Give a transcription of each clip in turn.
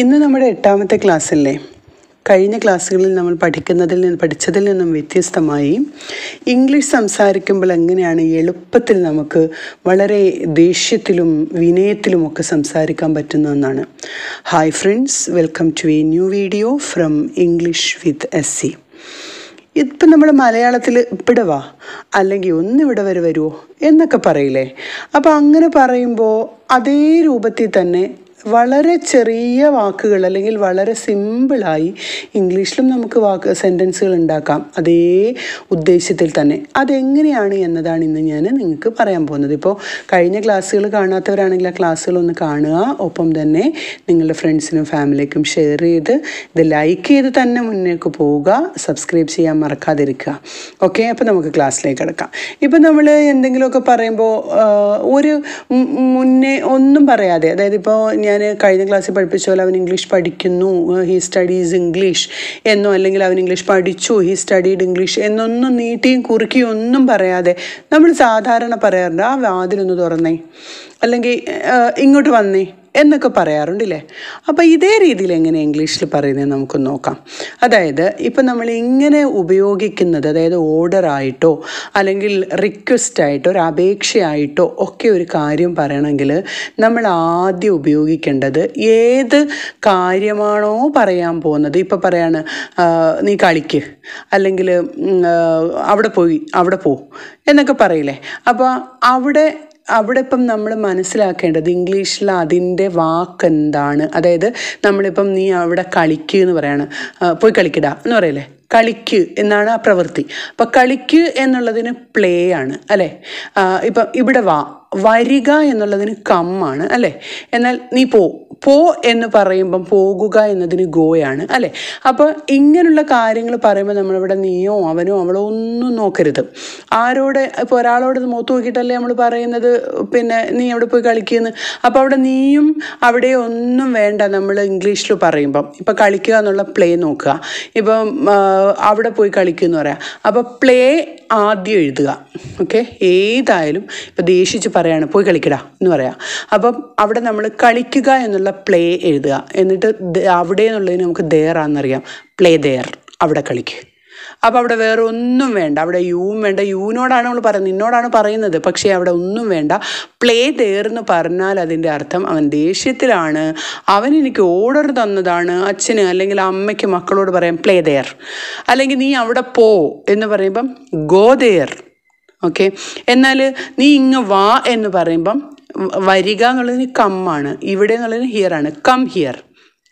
ഇന്ന് നമ്മുടെ എട്ടാമത്തെ ക്ലാസ്സല്ലേ കഴിഞ്ഞ ക്ലാസ്സുകളിൽ നമ്മൾ പഠിക്കുന്നതിൽ നിന്ന് പഠിച്ചതിൽ നിന്നും വ്യത്യസ്തമായി ഇംഗ്ലീഷ് സംസാരിക്കുമ്പോൾ എങ്ങനെയാണ് എളുപ്പത്തിൽ നമുക്ക് വളരെ ദേഷ്യത്തിലും വിനയത്തിലും ഒക്കെ സംസാരിക്കാൻ പറ്റുന്ന ഒന്നാണ് hi friends welcome to a new video from English with S C ഇപ്പം നമ്മൾ മലയാളത്തിൽ ഇവിടെ വാ അല്ലെങ്കിൽ ഒന്ന് ഇവിടെ വരെ വരുമോ എന്നൊക്കെ പറയില്ലേ അപ്പോൾ അങ്ങനെ പറയുമ്പോൾ അതേ രൂപത്തിൽ തന്നെ വളരെ ചെറിയ വാക്കുകൾ അല്ലെങ്കിൽ വളരെ സിമ്പിളായി ഇംഗ്ലീഷിലും നമുക്ക് വാക്ക് സെൻറ്റൻസുകൾ ഉണ്ടാക്കാം അതേ ഉദ്ദേശത്തിൽ തന്നെ അതെങ്ങനെയാണ് എന്നതാണ് ഇന്ന് ഞാൻ നിങ്ങൾക്ക് പറയാൻ പോകുന്നത് ഇപ്പോൾ കഴിഞ്ഞ ക്ലാസ്സുകൾ കാണാത്തവരാണെങ്കിൽ ആ ക്ലാസ്സുകൾ ഒന്ന് കാണുക ഒപ്പം തന്നെ നിങ്ങളുടെ ഫ്രണ്ട്സിനും ഫാമിലിക്കും ഷെയർ ചെയ്ത് ഇത് ലൈക്ക് ചെയ്ത് തന്നെ മുന്നേക്ക് പോവുക സബ്സ്ക്രൈബ് ചെയ്യാൻ മറക്കാതിരിക്കുക ഓക്കെ അപ്പോൾ നമുക്ക് ക്ലാസ്സിലേക്ക് കിടക്കാം ഇപ്പം നമ്മൾ എന്തെങ്കിലുമൊക്കെ പറയുമ്പോൾ ഒരു മുന്നേ ഒന്നും പറയാതെ അതായത് ഇപ്പോൾ ഞാൻ ഞാൻ കഴിഞ്ഞ ക്ലാസ്സിൽ പഠിപ്പിച്ച പോലെ അവൻ ഇംഗ്ലീഷ് പഠിക്കുന്നു ഹി സ്റ്റഡീസ് ഇംഗ്ലീഷ് എന്നോ അല്ലെങ്കിൽ അവൻ ഇംഗ്ലീഷ് പഠിച്ചു ഹി സ്റ്റഡീഡ് ഇംഗ്ലീഷ് എന്നൊന്നും നീട്ടിയും കുറുക്കിയും ഒന്നും പറയാതെ നമ്മൾ സാധാരണ പറയാറുണ്ട് ആ വാതിലൊന്ന് തുറന്നേ അല്ലെങ്കിൽ ഇങ്ങോട്ട് വന്നേ എന്നൊക്കെ പറയാറുണ്ടല്ലേ അപ്പോൾ ഇതേ രീതിയിൽ എങ്ങനെ ഇംഗ്ലീഷിൽ പറയുന്നത് നമുക്ക് നോക്കാം അതായത് ഇപ്പം നമ്മൾ ഇങ്ങനെ ഉപയോഗിക്കുന്നത് അതായത് ഓർഡറായിട്ടോ അല്ലെങ്കിൽ റിക്വസ്റ്റായിട്ടോ ഒരു അപേക്ഷയായിട്ടോ ഒക്കെ ഒരു കാര്യം പറയണമെങ്കിൽ നമ്മൾ ആദ്യം ഉപയോഗിക്കേണ്ടത് ഏത് കാര്യമാണോ പറയാൻ പോകുന്നത് ഇപ്പം പറയാണ് നീ കളിക്ക് അല്ലെങ്കിൽ അവിടെ പോയി അവിടെ പോ എന്നൊക്കെ പറയില്ലേ അപ്പോൾ അവിടെ അവിടെ ഇപ്പം നമ്മൾ മനസ്സിലാക്കേണ്ടത് ഇംഗ്ലീഷിൽ അതിൻ്റെ വാക്ക് എന്താണ് അതായത് നമ്മളിപ്പം നീ അവിടെ കളിക്കുക എന്ന് പറയാണ് പോയി കളിക്കട എന്ന് പറയല്ലേ കളിക്ക് എന്നാണ് ആ പ്രവൃത്തി അപ്പം കളിക്ക് എന്നുള്ളതിന് പ്ലേ ആണ് അല്ലേ ഇപ്പം ഇവിടെ വാ വരിക എന്നുള്ളതിന് കമ്മാണ് അല്ലേ എന്നാൽ നീ പോ പോ എന്ന് പറയുമ്പം പോകുക എന്നതിന് ഗോയാണ് അല്ലേ അപ്പോൾ ഇങ്ങനെയുള്ള കാര്യങ്ങൾ പറയുമ്പോൾ നമ്മളിവിടെ നീയോ അവനോ അവളോ ഒന്നും നോക്കരുത് ആരോട് ഇപ്പോൾ ഒരാളോട് മുഖത്ത് നോക്കിയിട്ടല്ലേ നമ്മൾ പറയുന്നത് പിന്നെ നീ അവിടെ പോയി കളിക്കുന്നു അപ്പോൾ അവിടെ നീയും അവിടെ ഒന്നും വേണ്ട നമ്മൾ ഇംഗ്ലീഷിൽ പറയുമ്പം ഇപ്പോൾ കളിക്കുക എന്നുള്ള പ്ലേ നോക്കുക ഇപ്പം അവിടെ പോയി കളിക്കുക എന്ന് പറയാം അപ്പോൾ പ്ലേ ആദ്യം എഴുതുക ഓക്കെ ഏതായാലും ഇപ്പോൾ ദേഷിച്ച് പറയാണ് പോയി കളിക്കടാ എന്ന് പറയാം അപ്പം അവിടെ നമ്മൾ കളിക്കുക എന്നുള്ള പ്ലേ എഴുതുക എന്നിട്ട് അവിടെ എന്നുള്ളതിന് നമുക്ക് ദയറാണെന്നറിയാം പ്ലേ ദയർ അവിടെ കളിക്കുക അപ്പോൾ അവിടെ വേറെ ഒന്നും വേണ്ട അവിടെ യുവും വേണ്ട യുവിനോടാണ് നമ്മൾ പറയുന്നത് നിന്നോടാണ് പറയുന്നത് പക്ഷേ അവിടെ ഒന്നും വേണ്ട പ്ലേ തേർന്ന് പറഞ്ഞാൽ അതിൻ്റെ അർത്ഥം അവൻ ദേഷ്യത്തിലാണ് അവൻ എനിക്ക് ഓർഡർ തന്നതാണ് അച്ഛന് അല്ലെങ്കിൽ അമ്മയ്ക്ക് മക്കളോട് പറയാം പ്ലേ തേർ അല്ലെങ്കിൽ നീ അവിടെ പോ എന്ന് പറയുമ്പം ഗോ തേർ ഓക്കെ എന്നാൽ നീ ഇങ്ങ് വാ എന്ന് പറയുമ്പം വരിക എന്നുള്ളതിന് കമ്മാണ് ഇവിടെ എന്നുള്ളതിന് ഹിയർ ആണ് കം ഹിയർ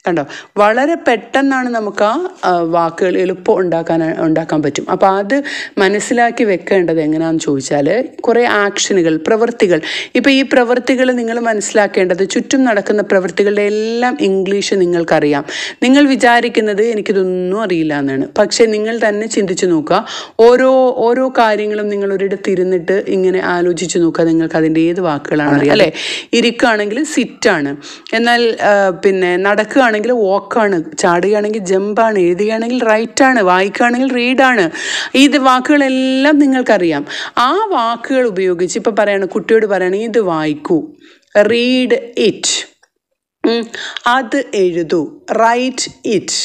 കണ്ടോ വളരെ പെട്ടെന്നാണ് നമുക്ക് ആ വാക്കുകൾ എളുപ്പം ഉണ്ടാക്കാൻ ഉണ്ടാക്കാൻ പറ്റും അപ്പോൾ അത് മനസ്സിലാക്കി വെക്കേണ്ടത് എങ്ങനെയാണെന്ന് ചോദിച്ചാൽ കുറേ ആക്ഷനുകൾ പ്രവൃത്തികൾ ഇപ്പം ഈ പ്രവൃത്തികൾ നിങ്ങൾ മനസ്സിലാക്കേണ്ടത് ചുറ്റും നടക്കുന്ന പ്രവൃത്തികളുടെ എല്ലാം ഇംഗ്ലീഷ് നിങ്ങൾക്കറിയാം നിങ്ങൾ വിചാരിക്കുന്നത് എനിക്കിതൊന്നും അറിയില്ല എന്നാണ് പക്ഷേ നിങ്ങൾ തന്നെ ചിന്തിച്ചു നോക്കുക ഓരോ ഓരോ കാര്യങ്ങളും നിങ്ങൾ ഒരിടത്ത് ഇരുന്നിട്ട് ഇങ്ങനെ ആലോചിച്ച് നോക്കുക നിങ്ങൾക്ക് അതിൻ്റെ ഏത് വാക്കുകളാണ് അറിയാം അല്ലേ ഇരിക്കുകയാണെങ്കിൽ സിറ്റാണ് എന്നാൽ പിന്നെ നടക്കുക ആണെങ്കിൽ വോക്കാണ് ചാടുകയാണെങ്കിൽ ജമ്പാണ് എഴുതുകയാണെങ്കിൽ റൈറ്റാണ് വായിക്കുകയാണെങ്കിൽ റീഡാണ് ഇത് വാക്കുകളെല്ലാം നിങ്ങൾക്കറിയാം ആ വാക്കുകൾ ഉപയോഗിച്ച് ഇപ്പം പറയുകയാണ് കുട്ടിയോട് പറയുകയാണെങ്കിൽ ഇത് വായിക്കൂ റീഡ് ഇറ്റ് അത് എഴുതൂ റൈറ്റ് ഇറ്റ്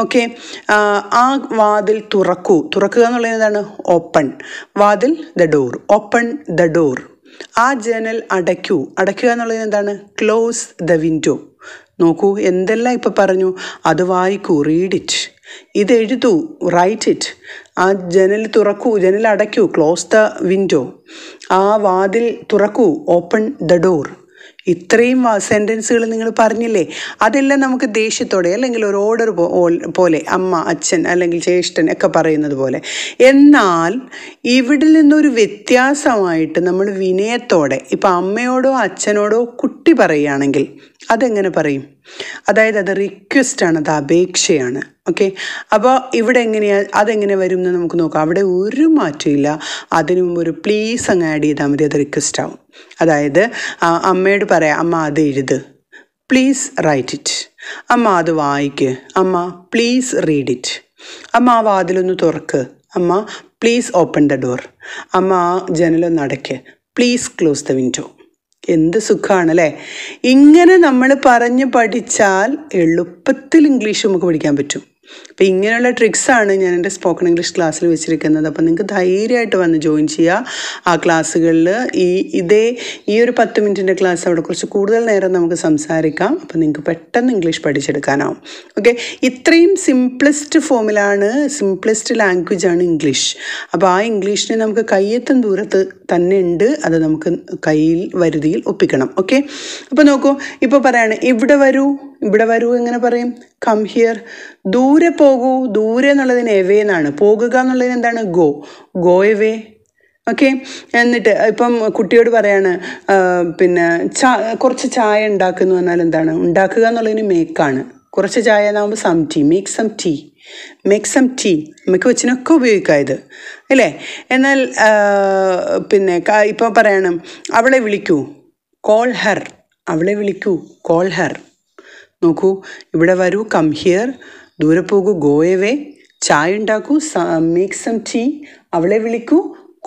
ഓക്കെ ആ വാതിൽ തുറക്കൂ തുറക്കുക എന്നുള്ളത് എന്താണ് ഓപ്പൺ വാതിൽ the door open the door ആ ജനൽ അടയ്ക്കൂ അടയ്ക്കുക എന്നുള്ളത് എന്താണ് ക്ലോസ് ദ വിൻഡോ നോക്കൂ എന്തെല്ലാം ഇപ്പം പറഞ്ഞു അത് വായിക്കൂ റീഡ് ഇറ്റ് ഇത് എഴുതൂ റൈറ്റ് ഇറ്റ് ആ ജനൽ തുറക്കൂ ജനൽ അടയ്ക്കൂ ക്ലോസ് ദ വിൻഡോ ആ വാതിൽ തുറക്കൂ ഓപ്പൺ ദ ഡോർ ഇത്രയും സെൻറ്റൻസുകൾ നിങ്ങൾ പറഞ്ഞില്ലേ അതെല്ലാം നമുക്ക് ദേഷ്യത്തോടെ അല്ലെങ്കിൽ ഒരു ഓർഡർ പോലെ അമ്മ അച്ഛൻ അല്ലെങ്കിൽ ജ്യേഷ്ഠൻ ഒക്കെ പറയുന്നത് പോലെ എന്നാൽ ഇവിടെ നിന്നൊരു വ്യത്യാസമായിട്ട് നമ്മൾ വിനയത്തോടെ ഇപ്പം അമ്മയോടോ അച്ഛനോടോ കുട്ടി പറയുകയാണെങ്കിൽ അതെങ്ങനെ പറയും അതായത് അത് റിക്വസ്റ്റ് ആണ് അത് അപേക്ഷയാണ് ഓക്കെ അപ്പോൾ ഇവിടെ എങ്ങനെയാണ് അതെങ്ങനെ വരും എന്ന് നമുക്ക് നോക്കാം അവിടെ ഒരു മാറ്റമില്ല അതിനു മുമ്പ് ഒരു പ്ലീസ് അങ്ങ് ആഡ് ചെയ്താൽ മതി അത് റിക്വസ്റ്റ് ആവും അതായത് അമ്മയോട് പറയാം അമ്മ അത് എഴുത് പ്ലീസ് റൈറ്റ് ഇറ്റ് അമ്മ അത് വായിക്ക് അമ്മ പ്ലീസ് റീഡ് ഇറ്റ് അമ്മ ആ വാതിലൊന്ന് തുറക്ക് അമ്മ പ്ലീസ് ഓപ്പൺ ദ ഡോർ അമ്മ ആ ജനലൊന്ന് അടയ്ക്ക് പ്ലീസ് ക്ലോസ് ദ വിൻഡോ എന്ത് സുഖമാണ് അല്ലേ ഇങ്ങനെ നമ്മൾ പറഞ്ഞ് പഠിച്ചാൽ എളുപ്പത്തിൽ ഇംഗ്ലീഷ് നമുക്ക് പഠിക്കാൻ പറ്റും അപ്പം ഇങ്ങനെയുള്ള ട്രിക്സാണ് ഞാൻ എൻ്റെ സ്പോക്കൺ ഇംഗ്ലീഷ് ക്ലാസ്സിൽ വെച്ചിരിക്കുന്നത് അപ്പോൾ നിങ്ങൾക്ക് ധൈര്യമായിട്ട് വന്ന് ജോയിൻ ചെയ്യുക ആ ക്ലാസ്സുകളിൽ ഈ ഇതേ ഈ ഒരു പത്ത് മിനിറ്റിൻ്റെ ക്ലാസ് അവിടെ കുറച്ച് കൂടുതൽ നേരം നമുക്ക് സംസാരിക്കാം അപ്പോൾ നിങ്ങൾക്ക് പെട്ടെന്ന് ഇംഗ്ലീഷ് പഠിച്ചെടുക്കാനാവും ഓക്കെ ഇത്രയും സിംപ്ലസ്റ്റ് ഫോമിലാണ് സിംപ്ലസ്റ്റ് ആണ് ഇംഗ്ലീഷ് അപ്പോൾ ആ ഇംഗ്ലീഷിനെ നമുക്ക് കയ്യെത്തും ദൂരത്ത് തന്നെ ഉണ്ട് അത് നമുക്ക് കയ്യിൽ വരുതിയിൽ ഒപ്പിക്കണം ഓക്കെ അപ്പോൾ നോക്കൂ ഇപ്പോൾ പറയാണ് ഇവിടെ വരൂ ഇവിടെ വരൂ എങ്ങനെ പറയും കം ഹിയർ ദൂരെ പോ പോകൂ ദൂരെ എന്നുള്ളതിന് എവേ എന്നാണ് പോകുക എന്നുള്ളതിന് എന്താണ് ഗോ ഗോ എവേ ഓക്കെ എന്നിട്ട് ഇപ്പം കുട്ടിയോട് പറയാണ് പിന്നെ ചാ കുറച്ച് ചായ ഉണ്ടാക്കുന്നു പറഞ്ഞാൽ എന്താണ് ഉണ്ടാക്കുക എന്നുള്ളതിന് മേക്കാണ് കുറച്ച് ചായ എന്നാകുമ്പോൾ some tea make some tea make some tea നമുക്ക് കൊച്ചിനൊക്കെ ഉപയോഗിക്കാം ഇത് അല്ലേ എന്നാൽ പിന്നെ ഇപ്പോൾ പറയണം അവളെ വിളിക്കൂ കോൾ ഹർ അവളെ വിളിക്കൂ കോൾ ഹർ നോക്കൂ ഇവിടെ വരൂ കം ഹിയർ ദൂരെ പോകൂ ഗോയവേ ചായ ഉണ്ടാക്കൂ മേക്ക് സം ടീ അവളെ വിളിക്കൂ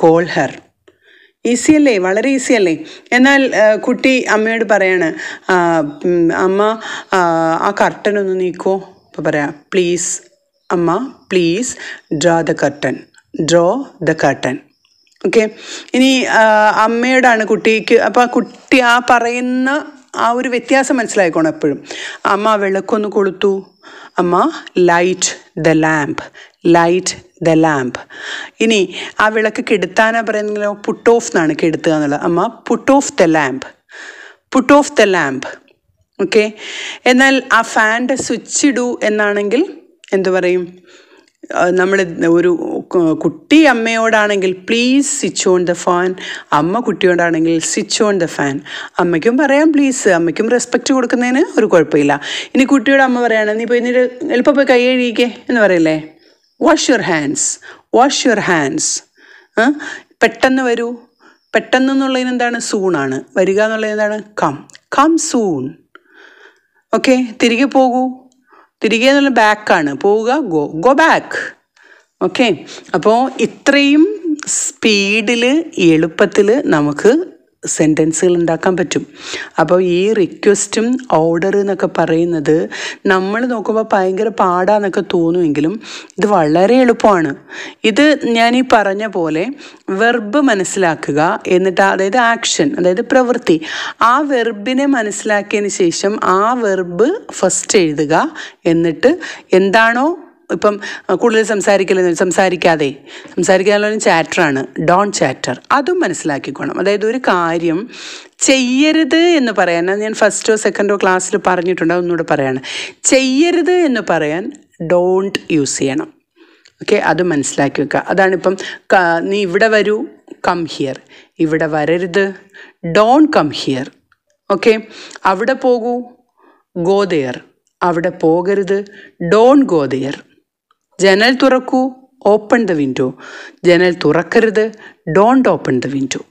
കോൾ ഹർ ഈസി അല്ലേ വളരെ ഈസി അല്ലേ എന്നാൽ കുട്ടി അമ്മയോട് പറയാണ് അമ്മ ആ കർട്ടൻ ഒന്ന് നീക്കോ അപ്പോൾ പറയാം പ്ലീസ് അമ്മ please draw the curtain draw the curtain okay ഇനി അമ്മയോടാണ് കുട്ടിക്ക് അപ്പോൾ ആ കുട്ടി ആ പറയുന്ന ആ ഒരു വ്യത്യാസം മനസ്സിലായിക്കോണം എപ്പോഴും അമ്മ വിളക്കൊന്ന് കൊളുത്തു അമ്മ light the lamp light the lamp ഇനി ആ വിളക്ക് കെടുത്താനാ പറയുന്നെങ്കിലോ പുട്ട് ഓഫ് എന്നാണ് കെടുത്തുക എന്നുള്ളത് അമ്മ put off the lamp put off the lamp okay എന്നാൽ ആ ഫാൻ്റെ സ്വിച്ച് ഇടൂ എന്നാണെങ്കിൽ എന്തു പറയും നമ്മൾ ഒരു കുട്ടി അമ്മയോടാണെങ്കിൽ please switch on the fan അമ്മ കുട്ടിയോടാണെങ്കിൽ സ്വിച്ച് ഓൺ ദ ഫാൻ അമ്മയ്ക്കും പറയാം പ്ലീസ് അമ്മയ്ക്കും റെസ്പെക്റ്റ് കൊടുക്കുന്നതിന് ഒരു കുഴപ്പമില്ല ഇനി കുട്ടിയോട് അമ്മ പറയുകയാണ് നീ പോയി നിന്റെ എളുപ്പം പോയി കൈ എന്ന് പറയല്ലേ wash your hands wash your hands പെട്ടെന്ന് വരൂ പെട്ടെന്ന് എന്നുള്ളതിന് എന്താണ് സൂണാണ് വരിക എന്നുള്ളത് എന്താണ് കം കം സൂൺ ഓക്കെ തിരികെ പോകൂ തിരികെ എന്നുള്ള ബാക്കാണ് പോവുക ഗോ ഗോ ബാക്ക് ഓക്കെ അപ്പോൾ ഇത്രയും സ്പീഡിൽ എളുപ്പത്തിൽ നമുക്ക് സെൻറ്റൻസുകൾ ഉണ്ടാക്കാൻ പറ്റും അപ്പോൾ ഈ റിക്വസ്റ്റും ഓർഡർ എന്നൊക്കെ പറയുന്നത് നമ്മൾ നോക്കുമ്പോൾ ഭയങ്കര പാടാന്നൊക്കെ തോന്നുമെങ്കിലും ഇത് വളരെ എളുപ്പമാണ് ഇത് ഞാൻ ഈ പറഞ്ഞ പോലെ വെർബ് മനസ്സിലാക്കുക എന്നിട്ട് അതായത് ആക്ഷൻ അതായത് പ്രവൃത്തി ആ വെർബിനെ മനസ്സിലാക്കിയതിന് ശേഷം ആ വെർബ് ഫസ്റ്റ് എഴുതുക എന്നിട്ട് എന്താണോ ഇപ്പം കൂടുതൽ സംസാരിക്കലെന്ന് സംസാരിക്കാതെ സംസാരിക്കാനുള്ള ചാറ്ററാണ് ഡോൺ ചാറ്റർ അതും മനസ്സിലാക്കിക്കോണം അതായത് ഒരു കാര്യം ചെയ്യരുത് എന്ന് പറയാൻ ഞാൻ ഫസ്റ്റോ സെക്കൻഡോ ക്ലാസ്സിൽ പറഞ്ഞിട്ടുണ്ട് അതൊന്നുകൂടെ പറയാണ് ചെയ്യരുത് എന്ന് പറയാൻ ഡോണ്ട് യൂസ് ചെയ്യണം ഓക്കെ അത് മനസ്സിലാക്കി വെക്കുക അതാണിപ്പം നീ ഇവിടെ വരൂ കം ഹിയർ ഇവിടെ വരരുത് ഡോൺ കം ഹിയർ ഓക്കെ അവിടെ പോകൂ ഗോ അവിടെ പോകരുത് ഡോൺ ഗോ ജനൽ തുറക്കൂ ഓപ്പൺ ദ വിൻഡോ ജനൽ തുറക്കരുത് ഡോണ്ട് ഓപ്പൺ ദ വിൻഡോ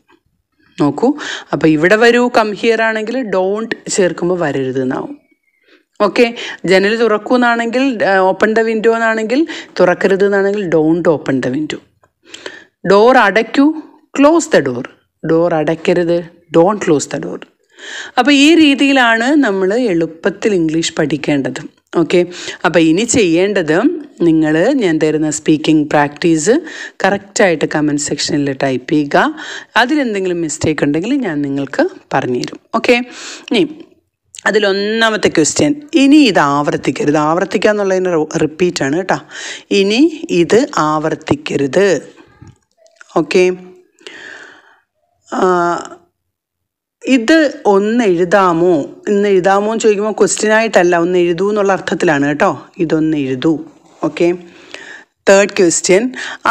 നോക്കൂ അപ്പോൾ ഇവിടെ വരൂ കം ഹിയർ ആണെങ്കിൽ ഡോണ്ട് ചേർക്കുമ്പോൾ വരരുത് എന്നാവും ഓക്കെ ജനൽ തുറക്കൂ എന്നാണെങ്കിൽ ഓപ്പൺ ദ വിൻഡോ എന്നാണെങ്കിൽ തുറക്കരുത് എന്നാണെങ്കിൽ don't open the window door അടയ്ക്കൂ ക്ലോസ് ദ ഡോർ ഡോർ അടയ്ക്കരുത് ഡോണ്ട് ക്ലോസ് ദ ഡോർ അപ്പോൾ ഈ രീതിയിലാണ് നമ്മൾ എളുപ്പത്തിൽ ഇംഗ്ലീഷ് പഠിക്കേണ്ടത് ഓക്കെ അപ്പോൾ ഇനി ചെയ്യേണ്ടത് നിങ്ങൾ ഞാൻ തരുന്ന സ്പീക്കിംഗ് പ്രാക്ടീസ് കറക്റ്റായിട്ട് കമൻറ്റ് സെക്ഷനിൽ ടൈപ്പ് ചെയ്യുക അതിലെന്തെങ്കിലും മിസ്റ്റേക്ക് ഉണ്ടെങ്കിൽ ഞാൻ നിങ്ങൾക്ക് പറഞ്ഞുതരും ഓക്കെ ഇനി അതിലൊന്നാമത്തെ ക്വസ്റ്റ്യൻ ഇനി ഇത് ആവർത്തിക്കരുത് ആവർത്തിക്കുക എന്നുള്ളതിന് റിപ്പീറ്റാണ് കേട്ടോ ഇനി ഇത് ആവർത്തിക്കരുത് ഓക്കെ ഇത് ഒന്ന് എഴുതാമോ ഇന്ന് എഴുതാമോ എന്ന് ചോദിക്കുമ്പോൾ ക്വസ്റ്റ്യൻ ആയിട്ടല്ല ഒന്ന് എഴുതൂ എന്നുള്ള അർത്ഥത്തിലാണ് കേട്ടോ ഇതൊന്ന് എഴുതൂ ഓക്കെ തേർഡ് ക്വസ്റ്റ്യൻ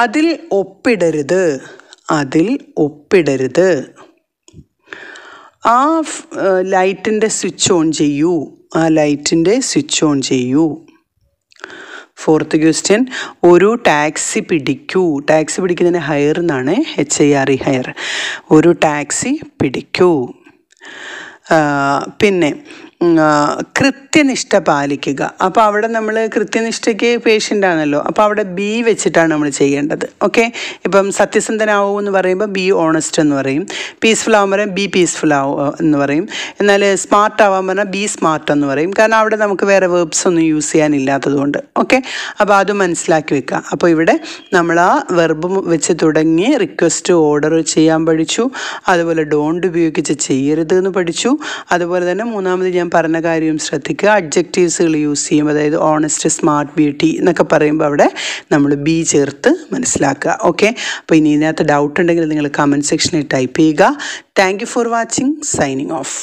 അതിൽ ഒപ്പിടരുത് അതിൽ ഒപ്പിടരുത് ആ ലൈറ്റിൻ്റെ സ്വിച്ച് ഓൺ ചെയ്യൂ ആ ലൈറ്റിൻ്റെ സ്വിച്ച് ഓൺ ചെയ്യൂ ഫോർത്ത് ക്വസ്റ്റ്യൻ ഒരു ടാക്സി പിടിക്കൂ ടാക്സി പിടിക്കുന്നതിന് ഹയർ എന്നാണ് H I R E hire ഒരു ടാക്സി പിടിക്കൂ പിന്നെ കൃത്യനിഷ്ഠ പാലിക്കുക അപ്പോൾ അവിടെ നമ്മൾ കൃത്യനിഷ്ഠയ്ക്ക് പേഷ്യൻ്റ് ആണല്ലോ അപ്പോൾ അവിടെ ബി വെച്ചിട്ടാണ് നമ്മൾ ചെയ്യേണ്ടത് ഓക്കെ ഇപ്പം സത്യസന്ധനാവൂ എന്ന് പറയുമ്പോൾ ബി ഓണസ്റ്റ് എന്ന് പറയും പീസ്ഫുൾ ആവാൻ പറയാം ബി പീസ്ഫുൾ ആവുക എന്ന് പറയും എന്നാൽ സ്മാർട്ട് ആവാൻ പറഞ്ഞാൽ ബി സ്മാർട്ട് എന്ന് പറയും കാരണം അവിടെ നമുക്ക് വേറെ വേർബ്സ് ഒന്നും യൂസ് ചെയ്യാനില്ലാത്തതുകൊണ്ട് ഓക്കെ അപ്പോൾ അത് മനസ്സിലാക്കി വെക്കുക അപ്പോൾ ഇവിടെ നമ്മൾ ആ വെർബ് വെച്ച് തുടങ്ങി റിക്വസ്റ്റ് ഓർഡർ ചെയ്യാൻ പഠിച്ചു അതുപോലെ ഡോണ്ട് ഉപയോഗിച്ച് ചെയ്യരുത് എന്ന് പഠിച്ചു അതുപോലെ തന്നെ മൂന്നാമത് ഞാൻ പറഞ്ഞ കാര്യവും ശ്രദ്ധിക്കുക അഡ്ജക്റ്റീവ്സുകൾ യൂസ് ചെയ്യും അതായത് ഓണസ്റ്റ് സ്മാർട്ട് ബ്യൂട്ടി എന്നൊക്കെ പറയുമ്പോൾ അവിടെ നമ്മൾ ബി ചേർത്ത് മനസ്സിലാക്കുക ഓക്കെ അപ്പോൾ ഇനി ഇതിനകത്ത് ഡൗട്ട് ഉണ്ടെങ്കിൽ നിങ്ങൾ കമൻറ്റ് സെക്ഷനിൽ ടൈപ്പ് ചെയ്യുക thank for watching signing of